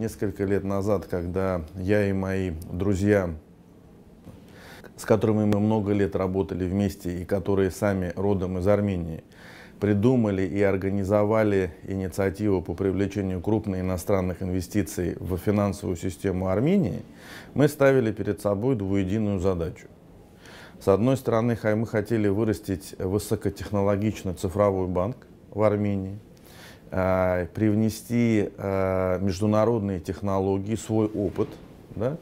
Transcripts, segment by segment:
Несколько лет назад, когда я и мои друзья, с которыми мы много лет работали вместе и которые сами родом из Армении, придумали и организовали инициативу по привлечению крупных иностранных инвестиций в финансовую систему Армении, мы ставили перед собой двуединую задачу. С одной стороны, мы хотели вырастить высокотехнологичный цифровой банк в Армении – Э, привнести э, международные технологии, свой опыт. Да?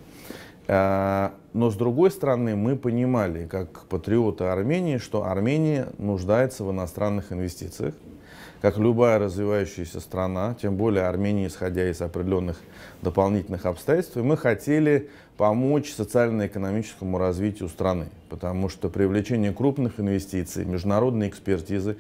Э, но с другой стороны, мы понимали, как патриоты Армении, что Армения нуждается в иностранных инвестициях, как любая развивающаяся страна, тем более Армения, исходя из определенных дополнительных обстоятельств. И мы хотели помочь социально-экономическому развитию страны, потому что привлечение крупных инвестиций, международной экспертизы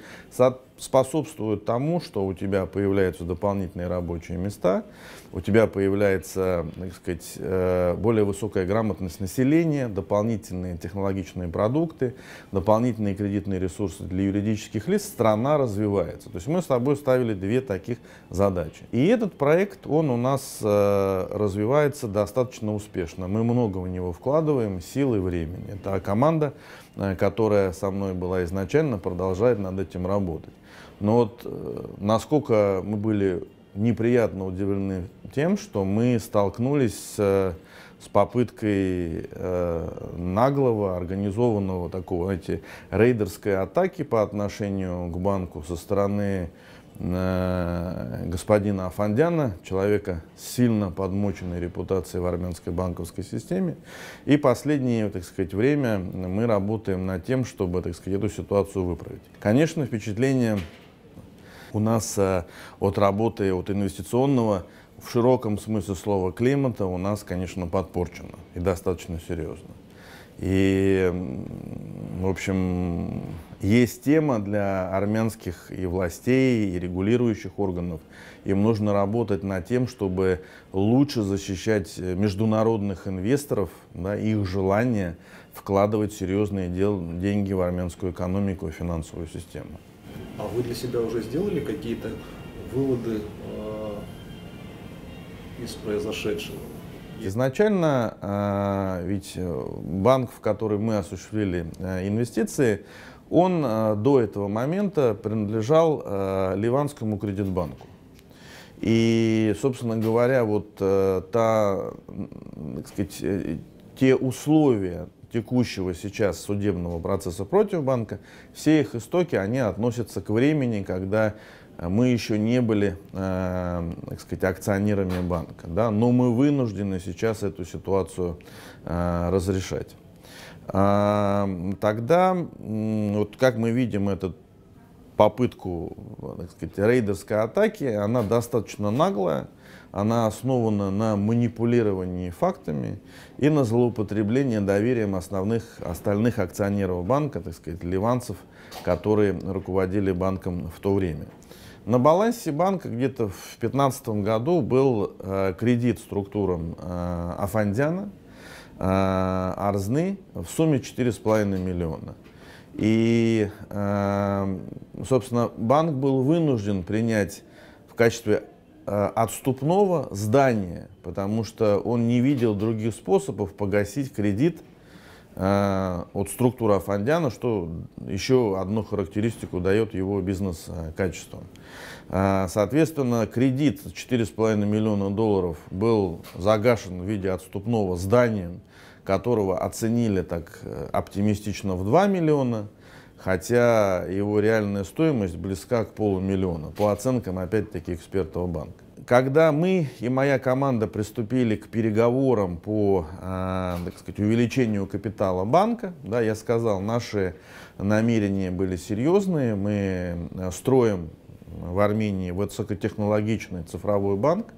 способствует тому, что у тебя появляются дополнительные рабочие места, у тебя появляется, так сказать, э, более высокая грамотность населения, дополнительные технологичные продукты, дополнительные кредитные ресурсы для юридических лиц, страна развивается. То есть мы с тобой ставили две таких задачи. И этот проект, он у нас э, развивается достаточно успешно мы много в него вкладываем, сил и времени. Та команда, э, которая со мной была изначально, продолжает над этим работать. Но вот э, насколько мы были неприятно удивлены тем, что мы столкнулись с, э, с попыткой э, наглого, организованного такого, знаете, рейдерской атаки по отношению к банку со стороны э, Э, господина Афандяна, человека с сильно подмоченной репутацией в армянской банковской системе. И последнее, так сказать, время мы работаем над тем, чтобы, так сказать, эту ситуацию выправить. Конечно, впечатление у нас э, от работы, от инвестиционного в широком смысле слова климата у нас, конечно, подпорчено и достаточно серьезно. И, в общем, есть тема для армянских и властей, и регулирующих органов. Им нужно работать над тем, чтобы лучше защищать э, международных инвесторов, да, их желание вкладывать серьезные дел, деньги в армянскую экономику и финансовую систему. А вы для себя уже сделали какие-то выводы э, из произошедшего? Изначально э, ведь э, банк, в который мы осуществили э, инвестиции, он э, до этого момента принадлежал э, Ливанскому кредитбанку. И, собственно говоря, вот э, та, так сказать, те условия текущего сейчас судебного процесса против банка, все их истоки, они относятся к времени, когда мы еще не были, э, так сказать, акционерами банка, да, но мы вынуждены сейчас эту ситуацию разрешать тогда, вот как мы видим эту попытку, так сказать, рейдерской атаки, она достаточно наглая, она основана на манипулировании фактами и на злоупотреблении доверием основных, остальных акционеров банка, так сказать, ливанцев, которые руководили банком в то время. На балансе банка где-то в 2015 году был э, кредит структурам э, Афандяна, Э, арзны в сумме 4,5 миллиона. И, э, собственно, банк был вынужден принять в качестве э, отступного здания, потому что он не видел других способов погасить кредит от структуры Афандяна, что еще одну характеристику дает его бизнес качеством. Соответственно, кредит 4,5 миллиона долларов был загашен в виде отступного здания которого оценили так э, оптимистично в 2 миллиона, хотя его реальная стоимость близка к полумиллиона, по оценкам, опять-таки, экспертного банка. Когда мы и моя команда приступили к переговорам по а, так сказать, увеличению капитала банка, да, я сказал, наши намерения были серьезные, мы э, строим в Армении высокотехнологичный цифровой банк.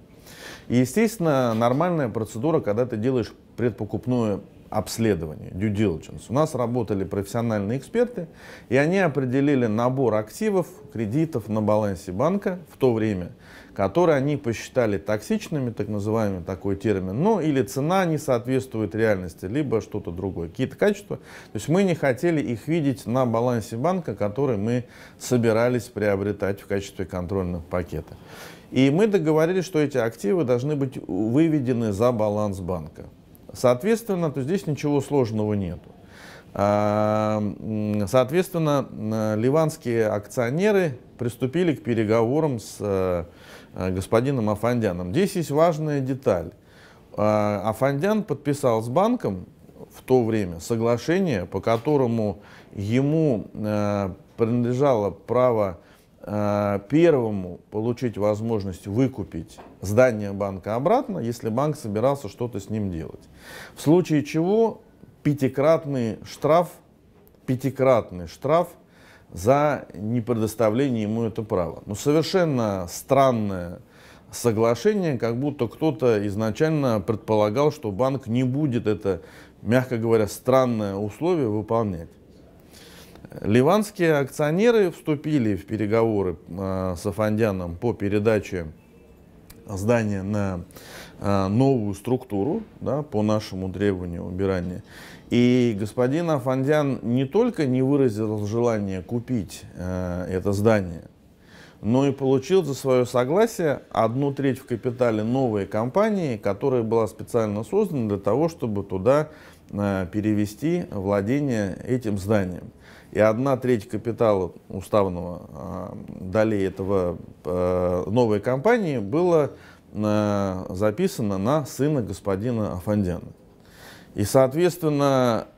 И, естественно, нормальная процедура, когда ты делаешь предпокупное обследование, due diligence. У нас работали профессиональные эксперты, и они определили набор активов, кредитов на балансе банка в то время, которые они посчитали токсичными, так называемый такой термин, ну или цена не соответствует реальности, либо что-то другое, какие-то качества. То есть мы не хотели их видеть на балансе банка, который мы собирались приобретать в качестве контрольных пакета. И мы договорились, что эти активы должны быть выведены за баланс банка. Соответственно, то здесь ничего сложного нету. А, соответственно, ливанские акционеры приступили к переговорам с э, э, господином Афандяном. Здесь есть важная деталь. А, Афандян подписал с банком в то время соглашение, по которому ему э, принадлежало право Э, первому получить возможность выкупить здание банка обратно, если банк собирался что-то с ним делать. В случае чего пятикратный штраф, пятикратный штраф за непредоставление ему это права. Ну, совершенно странное соглашение, как будто кто-то изначально предполагал, что банк не будет это, мягко говоря, странное условие выполнять. Ливанские акционеры вступили в переговоры а, с Афандяном по передаче здания на а, новую структуру да, по нашему требованию убирания. И господин Афандян не только не выразил желание купить а, это здание, но и получил за свое согласие одну треть в капитале новой компании, которая была специально создана для того, чтобы туда Э, перевести владение этим зданием. И одна треть капитала уставного э, долей этого э, новой компании было записано на сына господина Афандяна. И, соответственно,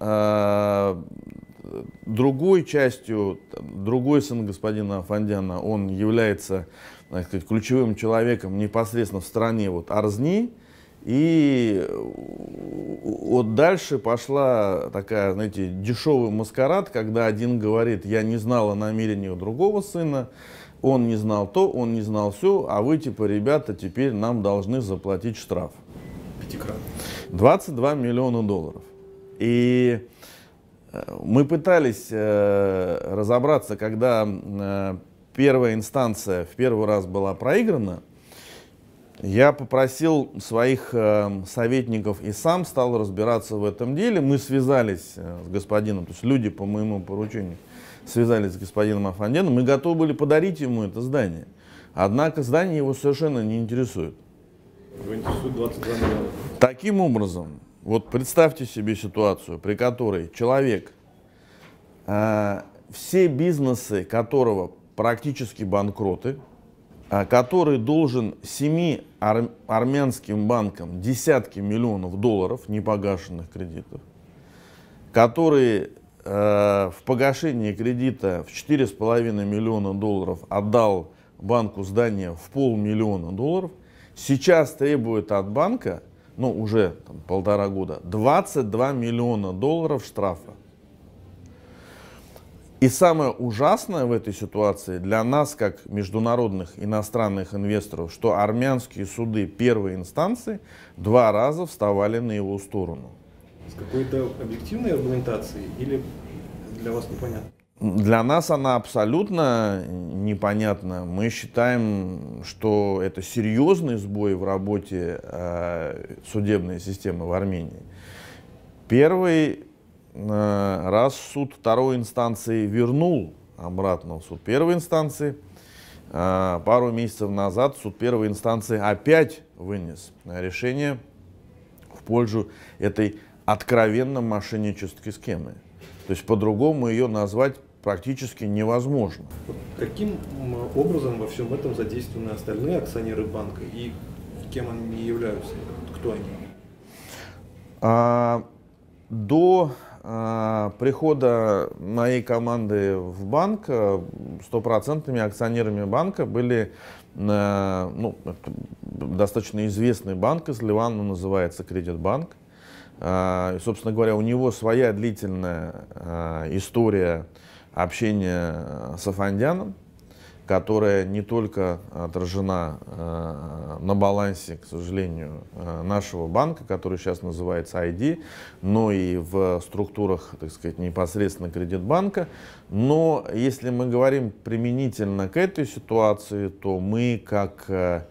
другой частью, другой сын господина Афандяна, он является так сказать, ключевым человеком непосредственно в стране вот, Арзни, и э, вот дальше пошла такая, знаете, дешевый маскарад, когда один говорит, я не знал о намерении у другого сына, он не знал то, он не знал все, а вы типа, ребята, теперь нам должны заплатить штраф. Пятикратно. 22 миллиона долларов. И э, мы пытались э, разобраться, когда первая инстанция в первый раз была проиграна, я попросил своих э, советников и сам стал разбираться в этом деле. Мы связались э, с господином, то есть люди по моему поручению связались с господином Афанденом. Мы готовы были подарить ему это здание. Однако здание его совершенно не интересует. Его интересует 22 миллиона. Таким образом, вот представьте себе ситуацию, при которой человек, э, все бизнесы которого практически банкроты, а, который должен семи ар армянским банкам десятки миллионов долларов непогашенных кредитов, который э, в погашении кредита в 4,5 миллиона долларов отдал банку здания в полмиллиона долларов, сейчас требует от банка, ну уже там, полтора года, 22 миллиона долларов штрафа. И самое ужасное в этой ситуации для нас, как международных иностранных инвесторов, что армянские суды первой инстанции два раза вставали на его сторону. С какой-то объективной аргументацией или для вас непонятно? Для нас она абсолютно непонятна. Мы считаем, что это серьезный сбой в работе э, судебной системы в Армении. Первый Э, раз суд второй инстанции вернул обратно в суд первой инстанции, э, пару месяцев назад суд первой инстанции опять вынес решение в пользу этой откровенно мошеннической схемы. То есть по-другому ее назвать практически невозможно. Каким образом во всем этом задействованы остальные акционеры банка и кем они являются? Кто они? А, до а, прихода моей команды в банк э, стопроцентными акционерами банка были э, ну, достаточно известный банк из Ливана, называется Кредитбанк. А, и, собственно говоря, у него своя длительная э, история общения с Афандяном которая не только отражена э, на балансе, к сожалению, э, нашего банка, который сейчас называется ID, но и в структурах, так сказать, непосредственно кредитбанка. Но если мы говорим применительно к этой ситуации, то мы как э,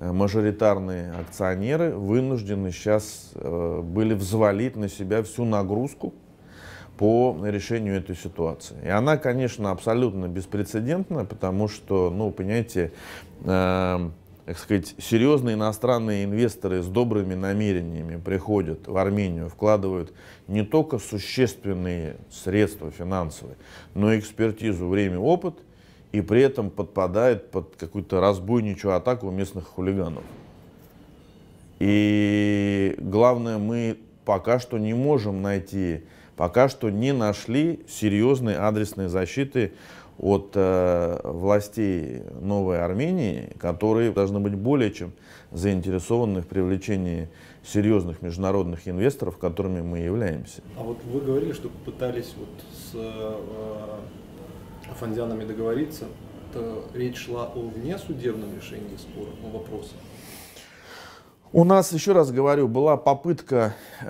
мажоритарные акционеры вынуждены сейчас э, были взвалить на себя всю нагрузку, по решению этой ситуации. И она, конечно, абсолютно беспрецедентна, потому что, ну, понимаете, э, так сказать, серьезные иностранные инвесторы с добрыми намерениями приходят в Армению, вкладывают не только существенные средства финансовые, но и экспертизу, время, опыт, и при этом подпадает под какую-то разбойничью атаку местных хулиганов. И главное, мы пока что не можем найти пока что не нашли серьезной адресной защиты от э, властей Новой Армении, которые должны быть более чем заинтересованы в привлечении серьезных международных инвесторов, которыми мы являемся. А вот вы говорили, что пытались вот с э, фондианами договориться. Это речь шла о внесудебном решении спора, о вопросе. У нас, еще раз говорю, была попытка, э,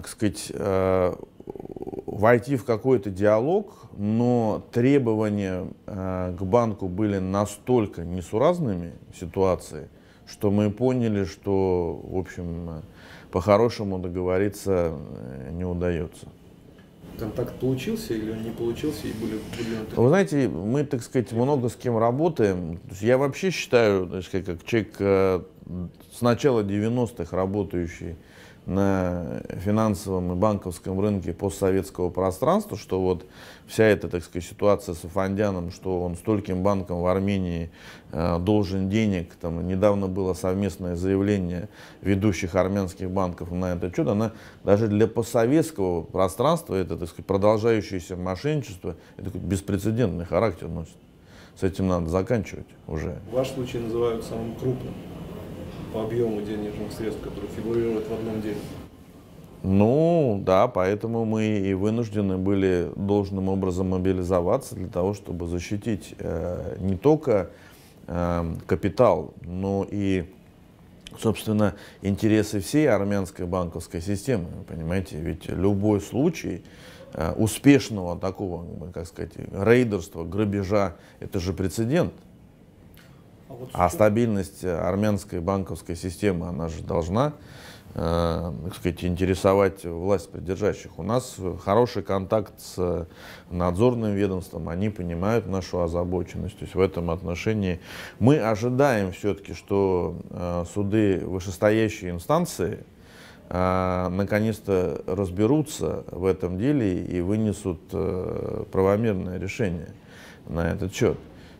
так сказать, э, войти в какой-то диалог, но требования э, к банку были настолько несуразными ситуации, что мы поняли, что, в общем, по-хорошему договориться э, не удается. Контакт получился или он не получился и были выдвинуты? Вы знаете, мы, так сказать, много с кем работаем. Я вообще считаю, так сказать, как человек э, с начала 90-х работающий на финансовом и банковском рынке постсоветского пространства, что вот вся эта, так сказать, ситуация с Афандяном, что он стольким банкам в Армении э, должен денег, там недавно было совместное заявление ведущих армянских банков на это чудо, она даже для постсоветского пространства, это, так сказать, продолжающееся мошенничество, это такой беспрецедентный характер носит. С этим надо заканчивать уже. Ваш случай называют самым крупным по объему денежных средств, которые фигурируют в одном деле. Ну, да, поэтому мы и вынуждены были должным образом мобилизоваться для того, чтобы защитить э, не только э, капитал, но и, собственно, интересы всей армянской банковской системы. Понимаете, ведь любой случай э, успешного такого, как сказать, рейдерства, грабежа, это же прецедент. А, а стабильность э, армянской банковской системы, она же должна, э, так сказать, интересовать власть придержащих. У нас хороший контакт с надзорным ведомством, они понимают нашу озабоченность. То есть в этом отношении мы ожидаем все-таки, что э, суды вышестоящие инстанции, э, наконец-то разберутся в этом деле и вынесут э, правомерное решение на этот счет.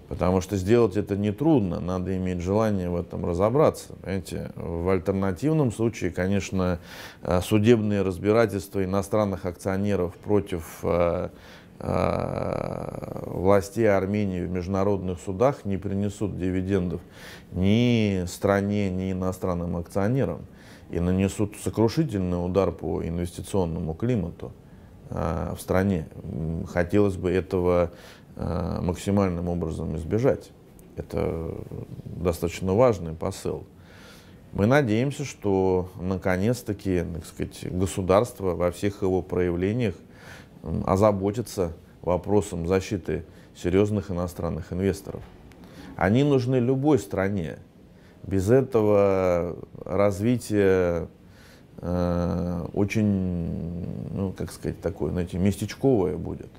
Потому что сделать это нетрудно, надо иметь желание в этом разобраться. Понимаете? В альтернативном случае, конечно, э, судебные разбирательства иностранных акционеров против э, э, властей Армении в международных судах не принесут дивидендов ни стране, ни иностранным акционерам и нанесут сокрушительный удар по инвестиционному климату в стране. Хотелось бы этого Э, максимальным образом избежать. Это достаточно важный посыл. Мы надеемся, что наконец-таки так сказать, государство во всех его проявлениях озаботится вопросом защиты серьезных иностранных инвесторов. Они нужны любой стране. Без этого развитие э, очень, ну, как сказать, такое, знаете, местечковое будет.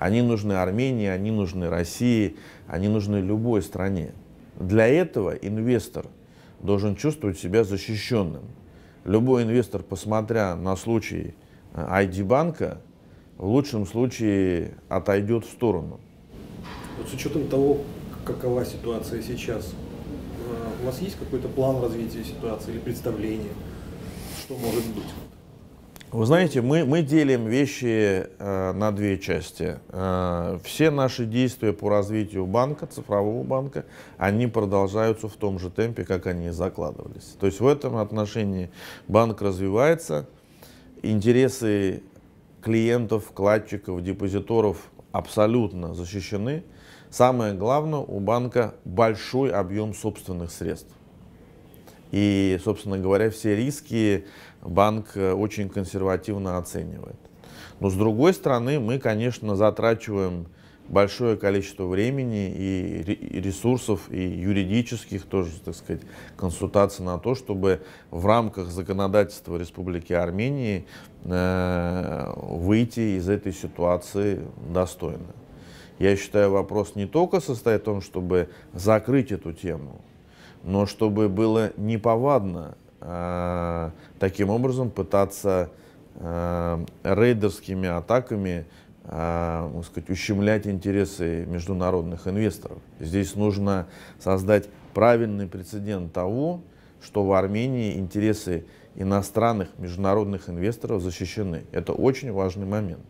Они нужны Армении, они нужны России, они нужны любой стране. Для этого инвестор должен чувствовать себя защищенным. Любой инвестор, посмотря на случай ID-банка, э, в лучшем случае отойдет в сторону. Вот с учетом того, какова ситуация сейчас, э, у вас есть какой-то план развития ситуации или представление, что может быть? Вы знаете, мы, мы делим вещи э, на две части. Э, все наши действия по развитию банка, цифрового банка, они продолжаются в том же темпе, как они и закладывались. То есть в этом отношении банк развивается, интересы клиентов, вкладчиков, депозиторов абсолютно защищены. Самое главное, у банка большой объем собственных средств. И, собственно говоря, все риски банк э, очень консервативно оценивает. Но с другой стороны, мы, конечно, затрачиваем большое количество времени и ресурсов, и юридических тоже, так сказать, консультаций на то, чтобы в рамках законодательства Республики Армении э, выйти из этой ситуации достойно. Я считаю, вопрос не только состоит в том, чтобы закрыть эту тему, но чтобы было неповадно э, таким образом пытаться э, рейдерскими атаками э, сказать, ущемлять интересы международных инвесторов. Здесь нужно создать правильный прецедент того, что в Армении интересы иностранных международных инвесторов защищены. Это очень важный момент.